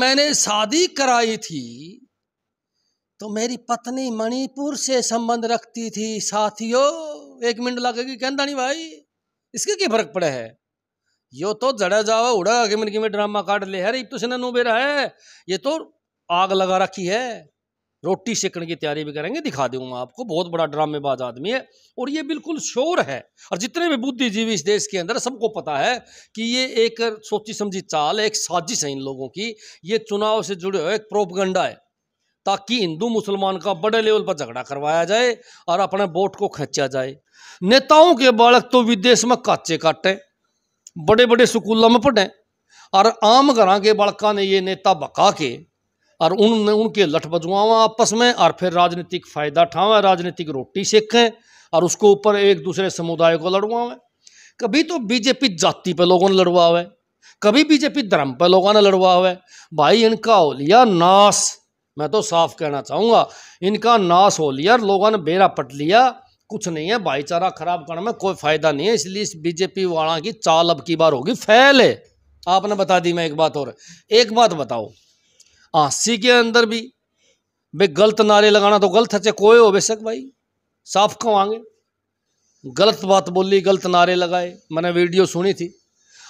मैंने शादी कराई थी तो मेरी पत्नी मणिपुर से संबंध रखती थी साथियों एक मिनट लगेगी कहता नहीं भाई इसके क्या फर्क पड़े है यो तो जड़ा जावा उड़ा के मिनट में ड्रामा काट ले है तो सिन्हा नू बेरा है ये तो आग लगा रखी है रोटी सेकने की तैयारी भी करेंगे दिखा दूंगा आपको बहुत बड़ा ड्रामेबाज आदमी है और ये बिल्कुल श्योर है और जितने भी बुद्धिजीवी इस देश के अंदर सबको पता है कि ये एक सोची समझी चाल एक साजिश है इन लोगों की ये चुनाव से जुड़े हुए एक प्रोपगंडा है ताकि हिंदू मुसलमान का बड़े लेवल पर झगड़ा करवाया जाए और अपने वोट को खींचा जाए नेताओं के बालक तो विदेश में काचे काटे बड़े बड़े स्कूलों में पढ़े और आम घर के बालका ने ये नेता बका के और उन उनके लठबजुआवा आपस में और फिर राजनीतिक फ़ायदा ठावें राजनीतिक रोटी सेकें और उसको ऊपर एक दूसरे समुदाय को लड़वावें कभी तो बीजेपी जाति पे लोगों ने लड़वावे कभी बीजेपी धर्म पे लोगों ने लड़वावे भाई इनका हो लिया नाश मैं तो साफ कहना चाहूँगा इनका नाश हो लिया लोगों ने बेरा पट लिया कुछ नहीं है भाईचारा खराब करने में कोई फायदा नहीं है इसलिए इस बीजेपी वाला की चाल अब की बार होगी फैल है आपने बता दी मैं एक बात और एक बात बताओ हाँसी के अंदर भी भाई गलत नारे लगाना तो गलत है कोई हो बेशक भाई साफ कहेंगे गलत बात बोली गलत नारे लगाए मैंने वीडियो सुनी थी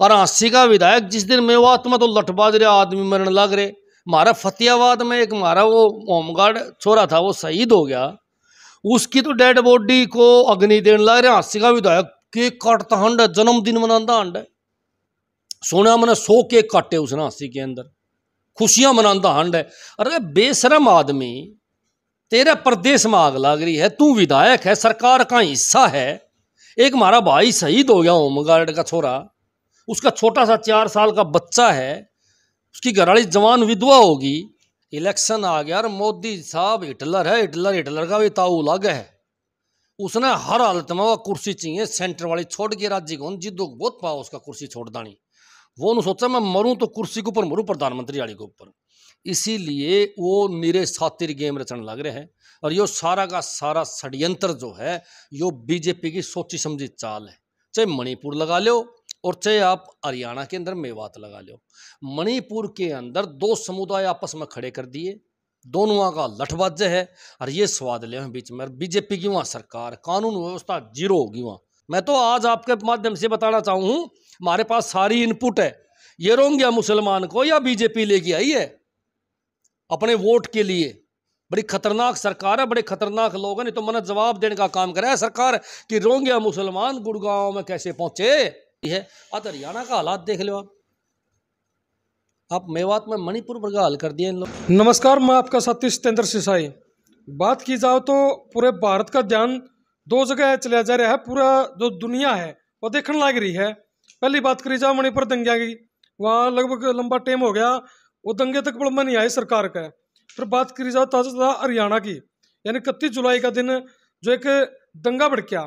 और हाँसी का विधायक जिस दिन मैं हुआ तुम्हें तो, तो लटबाज रहे आदमी मरण लग रहे मारा फतेहाबाद में एक मारा वो होमगार्ड छोरा था वो शहीद हो गया उसकी तो डेड बॉडी को अग्नि देने लग रहे हाँसी का विधायक केक काटता हंड जन्मदिन मनाता हंड सोने मैंने सौ केक काटे उसने हाँसी के अंदर खुशियां मनाता हंड है अरे बेशरम आदमी तेरे प्रदेश में आग लाग रही है तू विधायक है सरकार का हिस्सा है एक मारा भाई शहीद हो गया होम गार्ड का छोरा उसका छोटा सा चार साल का बच्चा है उसकी घरवाली जवान विधवा होगी इलेक्शन आ गया और मोदी साहब हिटलर है हिटलर हिटलर का भी ताऊ अलग है उसने हर हालत में वह कुर्सी चाहिए सेंटर वाली छोड़ के राज्य को जिदो बहुत पाओ उसका कुर्सी छोड़ दानी वो उन्होंने सोचा मैं मरूं तो कुर्सी के ऊपर मरूं प्रधानमंत्री वाली के ऊपर इसीलिए वो निरे सातिर गेम रचने लग रहे हैं और यो सारा का सारा षड्यंत्र जो है यो बीजेपी की सोची समझी चाल है चाहे मणिपुर लगा लो और चाहे आप हरियाणा के अंदर मेवात लगा लो मणिपुर के अंदर दो समुदाय आपस में खड़े कर दिए दोनों का लठबाज है और ये स्वाद ले बीच में बीजेपी की वहाँ सरकार कानून व्यवस्था जीरो होगी वहाँ मैं तो आज आपके माध्यम से बताना चाहूँ हमारे पास सारी इनपुट है ये रोंगिया मुसलमान को या बीजेपी लेके आई है अपने वोट के लिए बड़ी खतरनाक सरकार है बड़े खतरनाक लोग हैं तो मैंने जवाब देने का काम कराया सरकार कि रोंग्या मुसलमान गुड़गांव में कैसे पहुंचे है आज हरियाणा का हालात देख लो आप मेवात में मणिपुर पर हल कर दिए इन लोग नमस्कार मैं आपका सतीश चंद्र सिसाई बात की जाओ तो पूरे भारत का ध्यान दो जगह चलिया जा रहा है पूरा जो दुनिया है वो देखने लाग रही है पहली बात करी जाओ मणिपुर दंगिया की वहाँ लगभग लंबा टाइम हो गया वो दंगे तक बड़मा नहीं आए सरकार का फिर बात करी जाओ ताज़ा ताज़ा हरियाणा की यानी इकतीस जुलाई का दिन जो एक दंगा भड़किया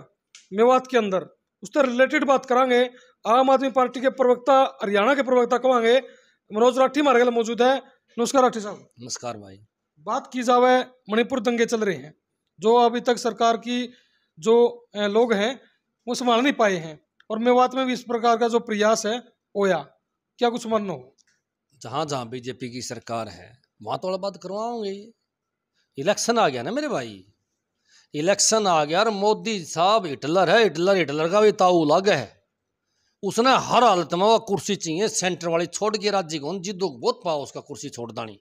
मेवात के अंदर उससे रिलेटेड बात करांगे आम आदमी पार्टी के प्रवक्ता हरियाणा के प्रवक्ता कहेंगे मनोज राठी हमारे मौजूद है नमस्कार राठी साहब नमस्कार भाई बात की जावे मणिपुर दंगे चल रहे हैं जो अभी तक सरकार की जो लोग हैं वो संभाल नहीं पाए हैं और मेवात में भी इस प्रकार का जो प्रयास है ओया क्या कुछ मन हो जहाँ जहाँ बीजेपी की सरकार है वहाँ तो बात करवाओगे इलेक्शन आ गया ना मेरे भाई इलेक्शन आ गया और मोदी साहब हिटलर है हिटलर हिटलर का भी ताऊ अलग है उसने हर हालत में वह कुर्सी चाहिए सेंटर वाली छोड़ के राज्य को जिदो बहुत पाओ उसका कुर्सी छोड़ दानी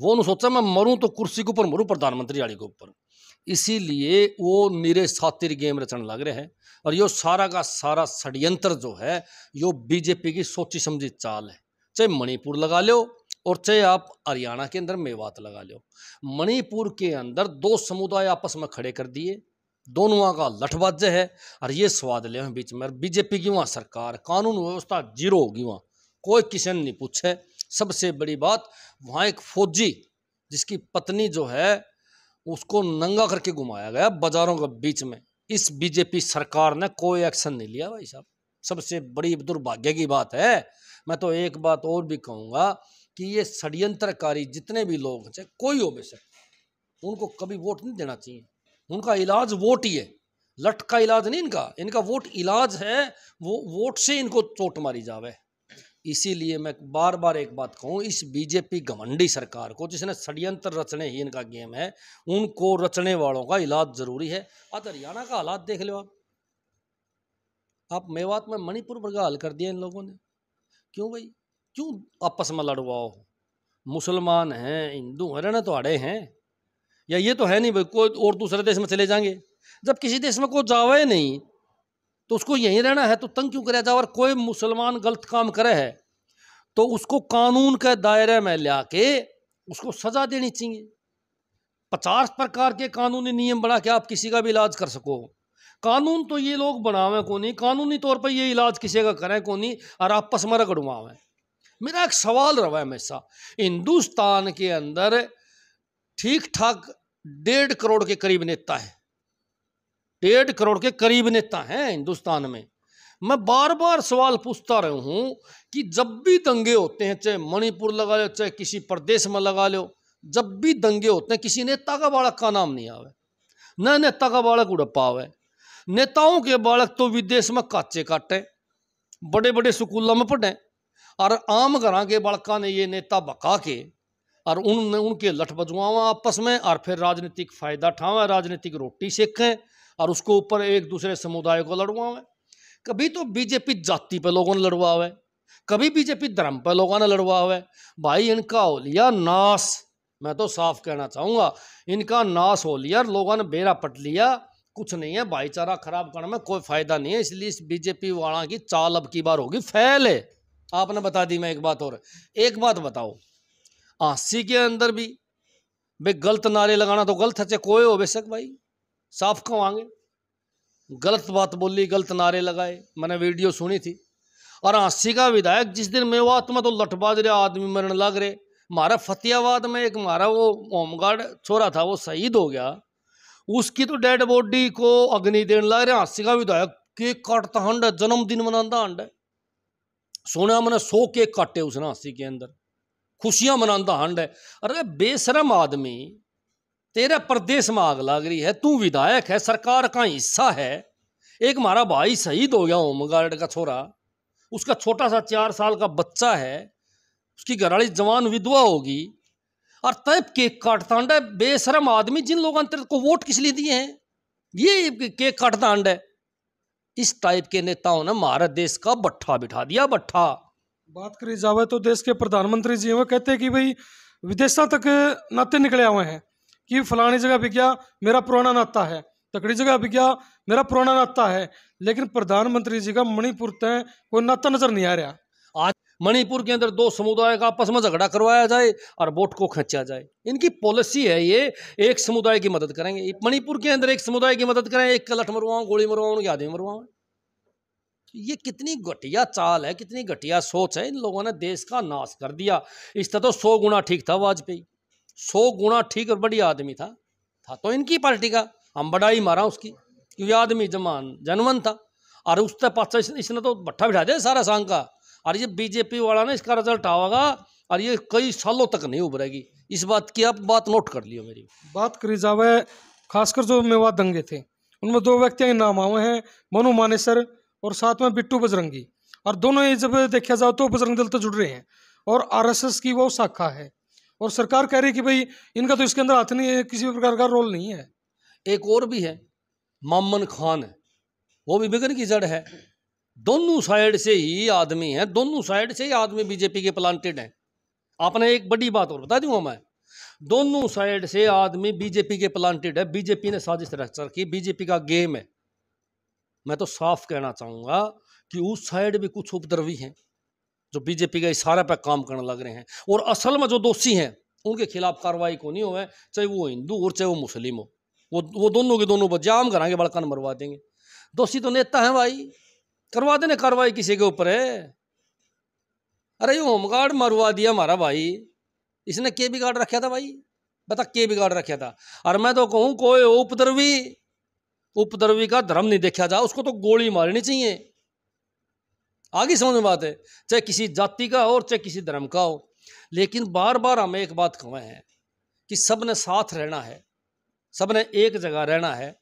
वो न सोचा मैं मरूं तो कुर्सी के ऊपर मरूं प्रधानमंत्री वाली के ऊपर इसीलिए वो निरे सातिर गेम रचने लग रहे हैं और यो सारा का सारा षड्यंत्र जो है यो बीजेपी की सोची समझी चाल है चाहे मणिपुर लगा लो और चाहे आप हरियाणा के अंदर मेवात लगा लो मणिपुर के अंदर दो समुदाय आपस में खड़े कर दिए दोनों का लठबाज है और ये स्वाद ले बीच में बीजेपी की वहाँ सरकार कानून व्यवस्था जीरो होगी वहाँ कोई किसी ने नहीं पूछे सबसे बड़ी बात वहाँ एक फौजी जिसकी पत्नी जो है उसको नंगा करके घुमाया गया बाजारों के बीच में इस बीजेपी सरकार ने कोई एक्शन नहीं लिया भाई साहब सबसे बड़ी दुर्भाग्य की बात है मैं तो एक बात और भी कहूँगा कि ये षड्यंत्रकारी जितने भी लोग हैं कोई हो बेशक उनको कभी वोट नहीं देना चाहिए उनका इलाज वोट ही है लट का इलाज नहीं इनका इनका वोट इलाज है वो वोट से इनको चोट मारी जावे इसीलिए मैं बार बार एक बात कहूँ इस बीजेपी घमंडी सरकार को जिसने षड्यंत्र रचने ही इनका गेम है उनको रचने वालों का इलाज ज़रूरी है आज हरियाणा का हालात देख लो आप मेवात में मणिपुर वर्ग हल कर दिया इन लोगों ने क्यों भाई क्यों आपस में लड़वाओ मुसलमान हैं हिंदू हैं ना तो अड़े हैं या ये तो है नहीं भाई कोई और दूसरे देश में चले जाएंगे जब किसी देश में कोई जावा नहीं तो उसको यहीं रहना है तो तंग क्यों कराया जाए और कोई मुसलमान गलत काम करे है तो उसको कानून के दायरे में ला के उसको सज़ा देनी चाहिए पचास प्रकार के कानूनी नियम बना के आप किसी का भी इलाज कर सको कानून तो ये लोग बनावे को नहीं कानूनी तौर पर ये इलाज किसी का करें को नहीं और आपस में रगड़वावे मेरा एक सवाल रहा है हमेशा हिंदुस्तान के अंदर ठीक ठाक डेढ़ करोड़ के करीब नेता है डेढ़ करोड़ के करीब नेता हैं हिंदुस्तान में मैं बार बार सवाल पूछता रहा हूँ कि जब भी दंगे होते हैं चाहे मणिपुर लगा लो चाहे किसी प्रदेश में लगा लो जब भी दंगे होते हैं किसी नेता का बालक का नाम नहीं आवे न नेता का बालक उड़प्पा आवे नेताओं के बालक तो विदेश में काचे काटे बड़े बड़े स्कूलों में पढ़े और आम घर के बालका ने ये नेता बका के और उन उनके लठ बजवा आपस में और फिर राजनीतिक फ़ायदा उठावें राजनीतिक रोटी सेकें और उसको ऊपर एक दूसरे समुदाय को लड़वा लड़वावे कभी तो बीजेपी जाति पे लोगों ने लड़वा है कभी बीजेपी धर्म पे लोगों ने लड़वा है भाई इनका हो लिया नाश मैं तो साफ कहना चाहूँगा इनका नाश हो लिया लोगों ने बेरा पट लिया कुछ नहीं है भाईचारा खराब करने में कोई फायदा नहीं है इसलिए इस बीजेपी वाला की चाल अब की बार होगी फैल है आपने बता दी मैं एक बात और एक बात बताओ आसी के अंदर भी भाई गलत नारे लगाना तो गलत है कोई हो बेशक भाई साफ कवाएंगे गलत बात बोली गलत नारे लगाए मैंने वीडियो सुनी थी और हाँसी का विधायक जिस दिन मेवात तो में तो लठबाज रहे आदमी मरण लग रहे मारा फतेहाबाद में एक मारा वो होमगार्ड छोरा था वो शहीद हो गया उसकी तो डेड बॉडी को अग्नि देने लग रहे हाँसी का विधायक केक काटता हंड है जन्मदिन मनाता हंड है सोना मैंने सो केक काटे उसने हाँसी के अंदर खुशियां मनाता हंड है अरे बेशरम आदमी तेरा प्रदेश में आग लग रही है तू विधायक है सरकार का हिस्सा है एक मारा भाई शहीद हो गया होमगार्ड का छोरा उसका छोटा सा चार साल का बच्चा है उसकी घरवाली जवान विधवा होगी और तब केक काटता अंडा बेशरम आदमी जिन लोगों ने तेरे को वोट किस लिए दिए हैं ये केक काटता अंडा है इस टाइप के नेताओं ने हमारा देश का बट्ठा बिठा दिया बट्ठा बात करी जावे तो देश के प्रधानमंत्री जी वो कहते हैं कि भाई विदेशों तक नाते निकले हुए हैं कि फलानी जगह भी गया मेरा पुराना नाता है तकड़ी जगह भी गया मेरा पुराना नाता है लेकिन प्रधानमंत्री जी का मणिपुर तय कोई नाता नजर नहीं आ रहा आज मणिपुर के अंदर दो समुदाय का आपस में झगड़ा करवाया जाए और वोट को खींचा जाए इनकी पॉलिसी है ये एक समुदाय की मदद करेंगे मणिपुर के अंदर एक समुदाय की मदद करें एक कलट मरवाओ गोली मरवाऊँ उनके आदमी मरवाऊँ ये कितनी घटिया चाल है कितनी घटिया सोच है इन लोगों ने देश का नाश कर दिया इस तरह तो सौ गुना ठीक था वाजपेयी सौ गुणा ठीक और बढ़िया आदमी था था तो इनकी पार्टी का हम बड़ाई मारा उसकी क्योंकि आदमी जमान जनवन था और उसके पास इसने तो भट्ठा बिठा दिया सारा सांग का और ये बीजेपी वाला ना इसका रिजल्ट आवागा और ये कई सालों तक नहीं उभरेगी इस बात की आप बात नोट कर लियो मेरी बात करी जावे खासकर जो मेवा दंगे थे उनमें दो व्यक्तियों के नाम आवे हैं मनु मानेसर और साथ में बिट्टू बजरंगी और दोनों ये जब देखा जाओ तो बजरंग दल तो जुड़ रहे हैं और आरएसएस की वो शाखा है और सरकार कह रही है कि भाई इनका तो इसके अंदर हाथ नहीं है किसी भी प्रकार का रोल नहीं है एक और भी है मामन खान है वो भी बिगन की जड़ है दोनों साइड से ही आदमी है दोनों साइड से ही आदमी बीजेपी के प्लांटेड हैं आपने एक बड़ी बात और बता दूंगा मैं दोनों साइड से आदमी बीजेपी के प्लांटेड है बीजेपी ने साजिश रच की बीजेपी का गेम है मैं तो साफ कहना चाहूंगा कि उस साइड भी कुछ उपद्रवी हैं जो बीजेपी का इशारे पर काम करने लग रहे हैं और असल में जो दोषी हैं उनके खिलाफ कार्रवाई को नहीं हो चाहे वो हिंदू और चाहे वो मुस्लिम हो वो वो दोनों के दोनों बच्चे आम कराएंगे बड़कान मरवा देंगे दोषी तो नेता है भाई करवा देने कार्रवाई किसी के ऊपर है अरे ये होमगार्ड मरवा दिया हमारा भाई इसने के बिगाड़ रखा था भाई बता के बिगाड़ रखा था और मैं तो कहूँ कोई उपद्रवी उपद्रवी का धर्म नहीं देखा जा उसको तो गोली मारनी चाहिए आगे समझ में बात है चाहे किसी जाति का हो और चाहे किसी धर्म का हो लेकिन बार बार हमें एक बात कहें हैं कि सब ने साथ रहना है सब ने एक जगह रहना है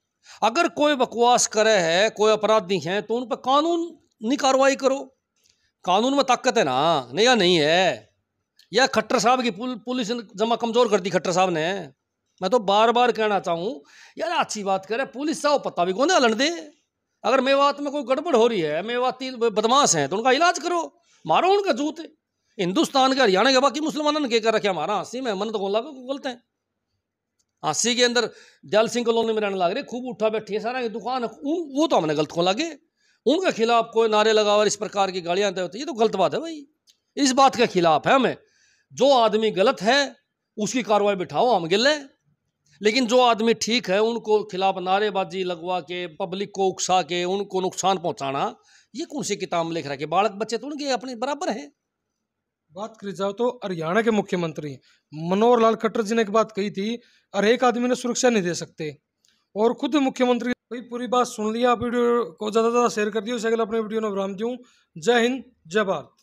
अगर कोई बकवास करे है कोई अपराधी है तो उन पर कानूनी कार्रवाई करो कानून में ताकत है ना नहीं या नहीं है या खट्टर साहब की पुल, पुलिस जमा कमज़ोर कर दी खट्टर साहब ने मैं तो बार बार कहना चाहूँ यार अच्छी बात करे पुलिस साहब पता भी कौन है अलड़ दे अगर मेवात में कोई गड़बड़ हो रही है मेवाती बदमाश हैं तो उनका इलाज करो मारो उनका जूते हिंदुस्तान के हरियाणा के बाकी मुसलमानों ने क्या कर रखे हमारा हंसी में मन तो कौन लगा बोलते हैं हंसी के अंदर दयाल सिंह कॉलोनी में रहने लग रहे खूब उठा बैठी है सारा की दुकान वो तो हमने गलत को लगे उनके खिलाफ कोई नारे लगा और इस प्रकार की गाड़ियाँ तो ये तो गलत बात है भाई इस बात के खिलाफ है हमें जो आदमी गलत है उसकी कार्रवाई बिठाओ हम गिल लेकिन जो आदमी ठीक है उनको खिलाफ नारेबाजी लगवा के पब्लिक को उकसा के उनको नुकसान पहुंचाना ये कौन सी किताब लिख रहा है बालक बच्चे तो उनके अपने बराबर हैं बात करी जाओ तो हरियाणा के मुख्यमंत्री मनोहर लाल खट्टर जी ने एक बात कही थी और एक आदमी ने सुरक्षा नहीं दे सकते और खुद मुख्यमंत्री भाई पूरी बात सुन लिया आप वीडियो को ज़्यादा से ज़्यादा शेयर कर दिए उसे अगले अपने वीडियो में विराम दूँ जय हिंद जय भारत